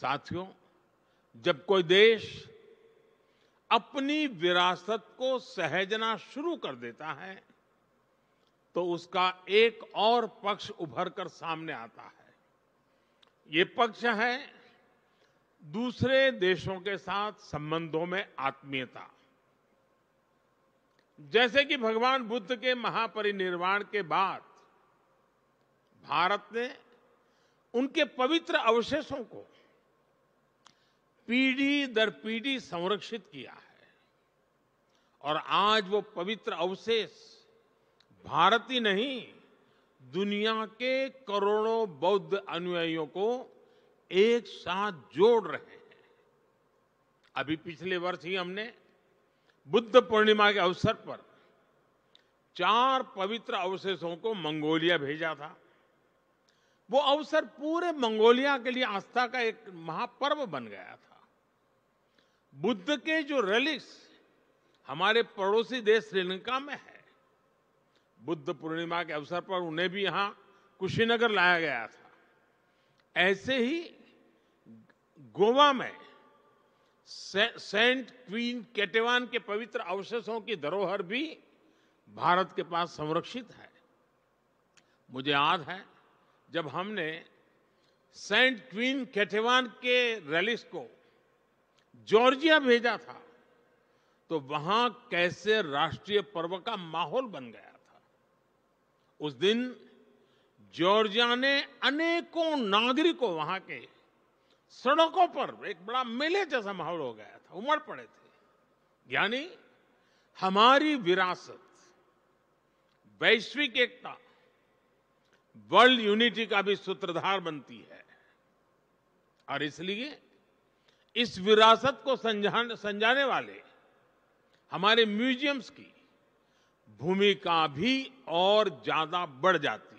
साथियों जब कोई देश अपनी विरासत को सहजना शुरू कर देता है तो उसका एक और पक्ष उभर कर सामने आता है ये पक्ष है दूसरे देशों के साथ संबंधों में आत्मीयता जैसे कि भगवान बुद्ध के महापरिनिर्वाण के बाद भारत ने उनके पवित्र अवशेषों को पीढ़ी दर पीढ़ी संरक्षित किया है और आज वो पवित्र अवशेष भारत ही नहीं दुनिया के करोड़ों बौद्ध अनुयायियों को एक साथ जोड़ रहे हैं अभी पिछले वर्ष ही हमने बुद्ध पूर्णिमा के अवसर पर चार पवित्र अवशेषों को मंगोलिया भेजा था वो अवसर पूरे मंगोलिया के लिए आस्था का एक महापर्व बन गया था बुद्ध के जो रिलिक्स हमारे पड़ोसी देश श्रीलंका में है बुद्ध पूर्णिमा के अवसर पर उन्हें भी यहां कुशीनगर लाया गया था ऐसे ही गोवा में से, सेंट क्वीन केटेवान के पवित्र अवशेषों की धरोहर भी भारत के पास संरक्षित है मुझे याद है जब हमने सेंट क्वीन केटेवान के रैलिस को जॉर्जिया भेजा था तो वहां कैसे राष्ट्रीय पर्व का माहौल बन गया था उस दिन जॉर्जिया ने अनेकों नागरिकों वहां के सड़कों पर एक बड़ा मेले जैसा माहौल हो गया था उमड़ पड़े थे यानी हमारी विरासत वैश्विक एकता वर्ल्ड यूनिटी का भी सूत्रधार बनती है और इसलिए इस विरासत को संजाने वाले हमारे म्यूजियम्स की भूमिका भी और ज्यादा बढ़ जाती है